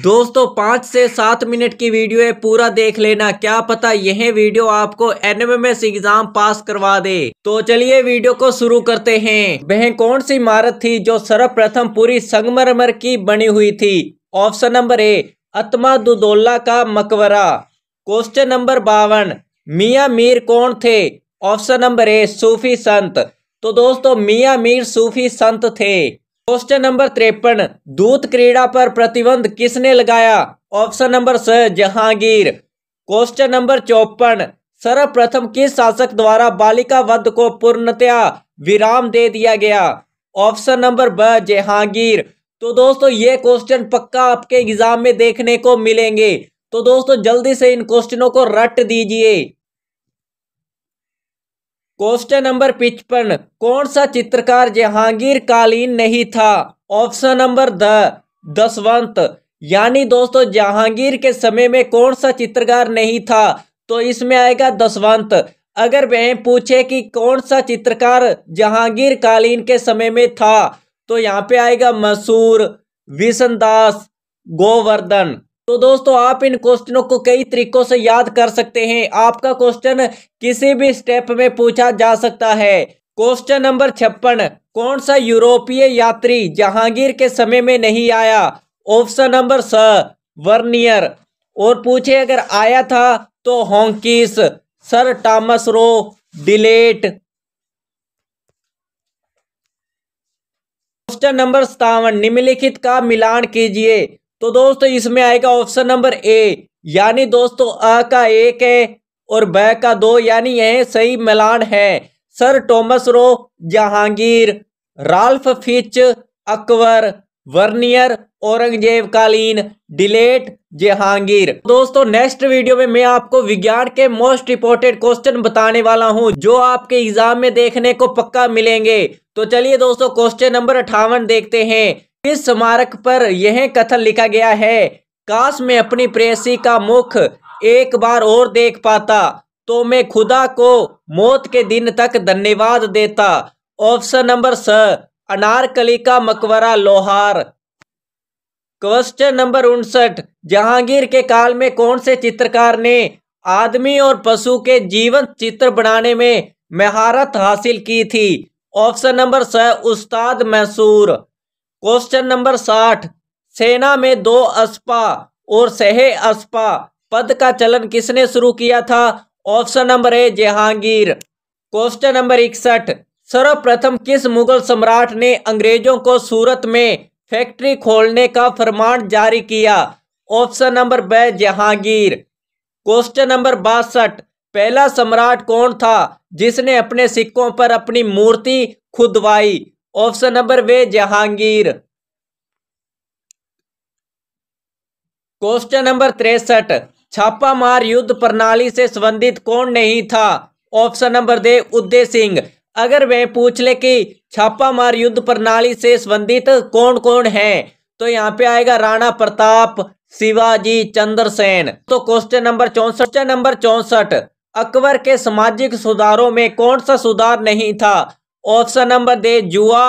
दोस्तों पाँच से सात मिनट की वीडियो है पूरा देख लेना क्या पता यह वीडियो आपको एनएमएस एग्जाम पास करवा दे तो चलिए वीडियो को शुरू करते हैं वह कौन सी इमारत थी जो सर्वप्रथम पूरी संगमरमर की बनी हुई थी ऑप्शन नंबर ए अतमा दुदोल्ला का मकबरा क्वेश्चन नंबर बावन मियाँ मीर कौन थे ऑप्शन नंबर ए सूफी संत तो दोस्तों मियाँ मीर सूफी संत थे क्वेश्चन नंबर तिरपन दूत क्रीड़ा पर प्रतिबंध किसने लगाया ऑप्शन नंबर स जहांगीर क्वेश्चन नंबर चौपन सर्वप्रथम किस शासक द्वारा बालिका वध को पूर्णतया विराम दे दिया गया ऑप्शन नंबर ब जहांगीर तो दोस्तों ये क्वेश्चन पक्का आपके एग्जाम में देखने को मिलेंगे तो दोस्तों जल्दी से इन क्वेश्चनों को रट दीजिए क्वेश्चन नंबर पिचपन कौन सा चित्रकार जहांगीर कालीन नहीं था ऑप्शन नंबर द दसवंत यानी दोस्तों जहांगीर के समय में कौन सा चित्रकार नहीं था तो इसमें आएगा दसवंत अगर वह पूछे कि कौन सा चित्रकार जहांगीर कालीन के समय में था तो यहाँ पे आएगा मसूर विशनदास गोवर्धन तो दोस्तों आप इन क्वेश्चनों को कई तरीकों से याद कर सकते हैं आपका क्वेश्चन किसी भी स्टेप में पूछा जा सकता है क्वेश्चन नंबर छप्पन कौन सा यूरोपीय यात्री जहांगीर के समय में नहीं आया ऑप्शन नंबर स वर्नियर और पूछे अगर आया था तो हॉन्किस सर टॉमस रो डिलेट क्वेश्चन नंबर सतावन निम्नलिखित का मिलान कीजिए तो दोस्तों इसमें आएगा ऑप्शन नंबर ए यानी दोस्तों अ का एक है और ब का दो यानी यह सही मिलान है sir Thomas Roe Jahangir Ralph Fitch Akbar Bernier Aurangzeb कालीन डिलेट जहांगीर दोस्तों नेक्स्ट वीडियो में मैं आपको विज्ञान के मोस्ट इंपोर्टेंट क्वेश्चन बताने वाला हूं जो आपके एग्जाम में देखने को पक्का मिलेंगे तो चलिए दोस्तों क्वेश्चन नंबर अठावन देखते हैं इस स्मारक पर यह कथन लिखा गया है काश में अपनी प्रेसी का मुख एक बार और देख पाता तो मैं खुदा को मौत के दिन तक धन्यवाद देता ऑप्शन नंबर स अनारकली का मकबरा लोहार क्वेश्चन नंबर उनसठ जहांगीर के काल में कौन से चित्रकार ने आदमी और पशु के जीवन चित्र बनाने में महारत हासिल की थी ऑप्शन नंबर स उस्ताद मैसूर क्वेश्चन नंबर साठ सेना में दो अस्पा और सहे अस्पा पद का चलन किसने शुरू किया था option number A Jahangir question number इकसठ सर्वप्रथम किस मुगल सम्राट ने अंग्रेजों को सूरत में फैक्ट्री खोलने का फरमान जारी किया ऑप्शन नंबर ब जहांगीर क्वेश्चन नंबर बासठ पहला सम्राट कौन था जिसने अपने सिक्कों पर अपनी मूर्ति खुदवाई option number B Jahangir question number तिरसठ छापामार युद्ध प्रणाली से संबंधित कौन नहीं था option number D Uday Singh अगर वे पूछ ले कि छापामार युद्ध प्रणाली से संबंधित कौन कौन है तो यहाँ पे आएगा राणा प्रताप शिवाजी चंद्रसेन तो क्वेश्चन नंबर चौसठ नंबर चौसठ अकबर के सामाजिक सुधारों में कौन सा सुधार नहीं था ऑप्शन नंबर दे जुआ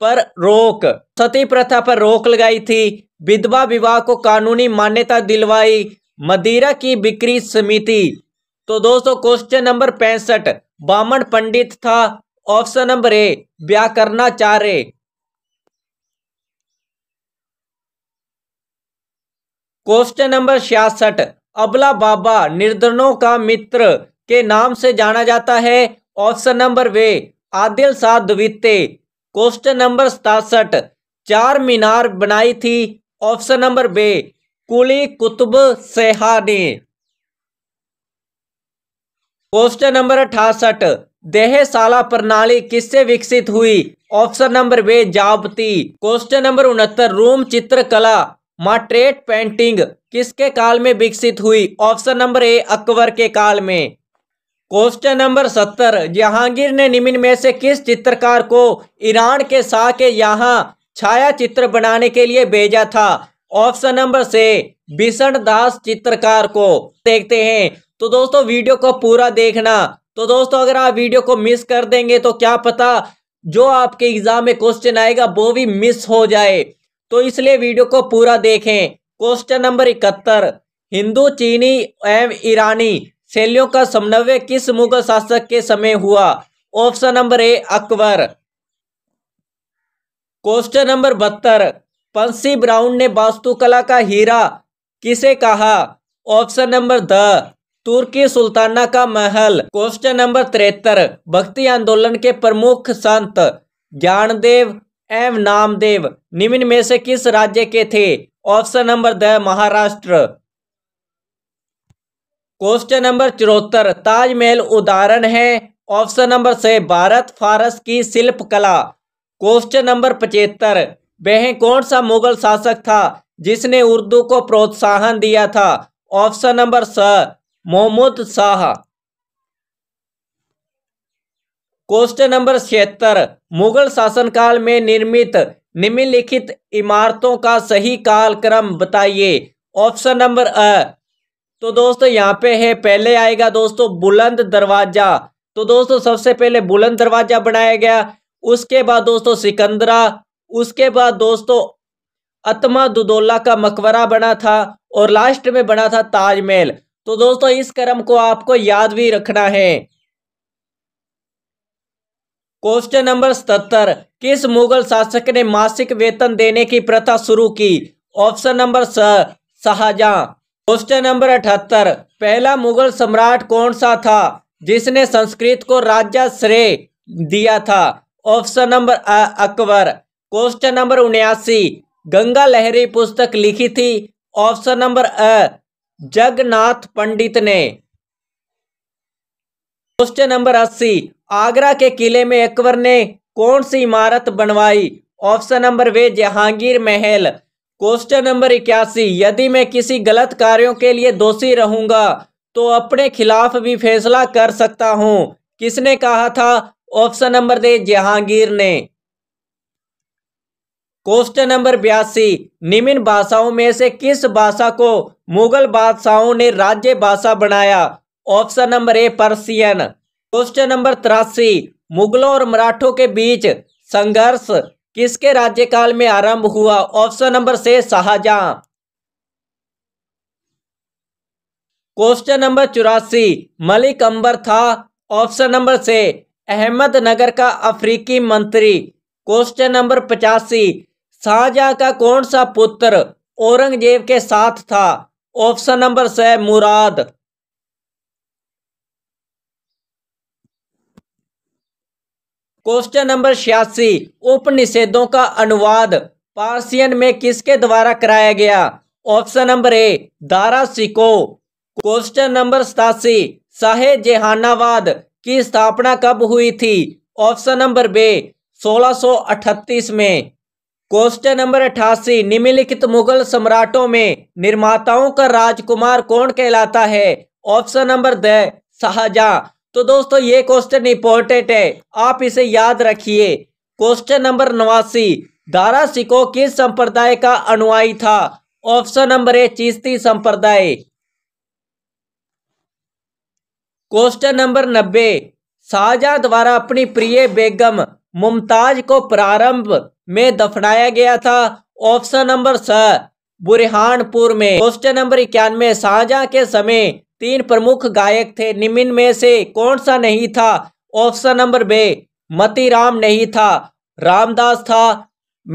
पर रोक सती प्रथा पर रोक लगाई थी विधवा विवाह को कानूनी मान्यता दिलवाई मदिरा की बिक्री समिति तो दोस्तों क्वेश्चन नंबर पैंसठ बामन पंडित था ऑप्शन नंबर ए व्याकरणाचार्य क्वेश्चन नंबर छियासठ अबला बाबा निर्धनों का मित्र के नाम से जाना जाता है option number B Adil Shah द्वितीय क्वेश्चन नंबर सतासठ चार मीनार बनाई थी option number B Quli Qutb Shah ने क्वेश्चन नंबर अठासठ देहशाला प्रणाली किससे विकसित हुई ऑप्शन नंबर बे जाबती क्वेश्चन नंबर उनहत्तर रूम चित्रकला माट्रेट पेंटिंग किसके काल में विकसित हुई ऑप्शन नंबर ए अकबर के काल में क्वेश्चन नंबर सत्तर जहांगीर ने निम्न में से किस चित्रकार को ईरान के शाह के यहाँ छाया चित्र बनाने के लिए भेजा था ऑप्शन नंबर से भीषण दास चित्रकार को देखते हैं तो दोस्तों वीडियो को पूरा देखना तो दोस्तों अगर आप वीडियो को मिस कर देंगे तो क्या पता जो आपके एग्जाम में क्वेश्चन आएगा वो भी मिस हो जाए तो इसलिए वीडियो को पूरा देखें क्वेश्चन नंबर इकहत्तर हिंदू चीनी एवं ईरानी शैलियों का समन्वय किस मुगल शासक के समय हुआ option number A Akbar question number बहत्तर पंसी ब्राउन ने वास्तुकला का हीरा किसे कहा ऑप्शन नंबर द तुर्की सुल्ताना का महल क्वेश्चन नंबर तिहत्तर भक्ति आंदोलन के प्रमुख संत ज्ञानदेव एवं नामदेव निम्न में से किस राज्य के थे option number D Maharashtra question number चौहत्तर ताजमहल उदाहरण है ऑप्शन नंबर से भारत फारस की शिल्प कला क्वेश्चन नंबर पचहत्तर वह कौन सा मुगल शासक था जिसने उर्दू को प्रोत्साहन दिया था ऑप्शन नंबर स मोहम्मद शाह क्वेश्चन नंबर छिहत्तर मुगल शासनकाल में निर्मित निम्नलिखित इमारतों का सही कालक्रम बताइए ऑप्शन नंबर अ तो दोस्तों यहाँ पे है पहले आएगा दोस्तों बुलंद दरवाजा तो दोस्तों सबसे पहले बुलंद दरवाजा बनाया गया उसके बाद दोस्तों सिकंदरा उसके बाद दोस्तों अतमा दुदोला का मकबरा बना था और लास्ट में बना था ताजमहल तो दोस्तों इस क्रम को आपको याद भी रखना है क्वेश्चन नंबर सतर किस मुगल शासक ने मासिक वेतन देने की प्रथा शुरू की ऑप्शन नंबर स शाहजहां क्वेश्चन नंबर अठहत्तर पहला मुगल सम्राट कौन सा था जिसने संस्कृत को राज्य श्रेय दिया था option number Akbar question number उन्यासी गंगा लहरी पुस्तक लिखी थी option number A Jagannath Pandit ने क्वेश्चन नंबर अस्सी आगरा के किले में अकबर ने कौन सी इमारत बनवाई ऑप्शन नंबर वे जहांगीर महल क्वेश्चन नंबर इक्यासी यदि मैं किसी गलत कार्यों के लिए दोषी रहूंगा तो अपने खिलाफ भी फैसला कर सकता हूं किसने कहा था ऑप्शन नंबर दे जहांगीर ने क्वेश्चन नंबर बयासी निम्न भाषाओं में से किस भाषा को मुगल बादशाहों ने राज्य भाषा बनाया option number A Persian question number तिरासी मुगलों और मराठों के बीच संघर्ष किसके राज्यकाल में आरंभ हुआ ऑप्शन नंबर से शाहजहां क्वेश्चन नंबर चौरासी मलिक अंबर था ऑप्शन नंबर से अहमदनगर का अफ्रीकी मंत्री क्वेश्चन नंबर पचासी शाहजहां का कौन सा पुत्र औरंगजेब के साथ था ऑप्शन नंबर से मुराद क्वेश्चन नंबर छियासी उपनिषेदों का अनुवाद पार्सियन में किसके द्वारा कराया गया option number A Dara Shikoh question number सतासी साहे जेहानाबाद की स्थापना कब हुई थी ऑप्शन नंबर बे 1638 में क्वेश्चन नंबर अठासी निम्नलिखित मुगल सम्राटों में निर्माताओं का राजकुमार कौन कहलाता है ऑप्शन नंबर द शाहजहा तो दोस्तों ये क्वेश्चन इंपॉर्टेंट है आप इसे याद रखिए क्वेश्चन नंबर नवासी दारा सिको किस संप्रदाय का अनुयायी था ऑप्शन नंबर ए चिश्ती संप्रदाय क्वेश्चन नंबर नब्बे शाहजहां द्वारा अपनी प्रिय बेगम मुमताज को प्रारंभ में दफनाया गया था ऑप्शन नंबर स बुरहानपुर में क्वेश्चन नंबर इक्यानवे शाहजहा के समय तीन प्रमुख गायक थे निम्न में से कौन सा नहीं था ऑप्शन नंबर बे मतीराम नहीं था रामदास था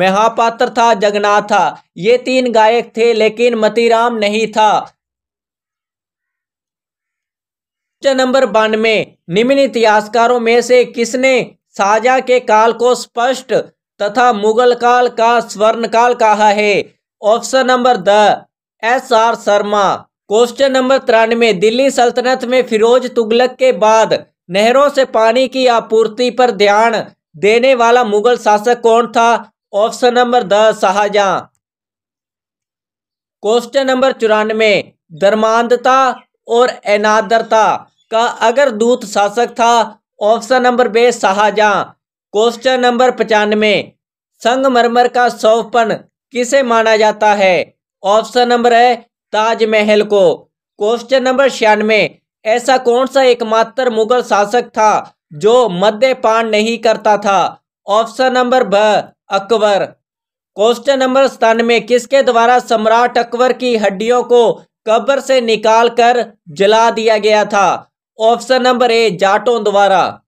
महापात्र था जगन्नाथ था ये तीन गायक थे लेकिन मतीराम नहीं था क्वेश्चन नंबर बानवे निम्न इतिहासकारों में से किसने साजा के काल को स्पष्ट तथा मुगल काल का स्वर्ण काल कहा है option number D S R Sharma question number तिरानवे दिल्ली सल्तनत में फिरोज तुगलक के बाद नहरों से पानी की आपूर्ति पर ध्यान देने वाला मुगल शासक कौन था option number D Shah Jahan question number चौरानवे धर्मांधता और अनादरता का अगर दूत शासक था option number B Shah Jahan question number पचानवे संगमरमर का सौपन किसे माना जाता है ऑप्शन नंबर है ताजमहल को क्वेश्चन नंबर छियानवे ऐसा कौन सा एकमात्र मुगल शासक था जो मद्यपान नहीं करता था ऑप्शन नंबर ब अकबर क्वेश्चन नंबर सतानवे किसके द्वारा सम्राट अकबर की हड्डियों को कब्र से निकालकर जला दिया गया था ऑप्शन नंबर ए जाटों द्वारा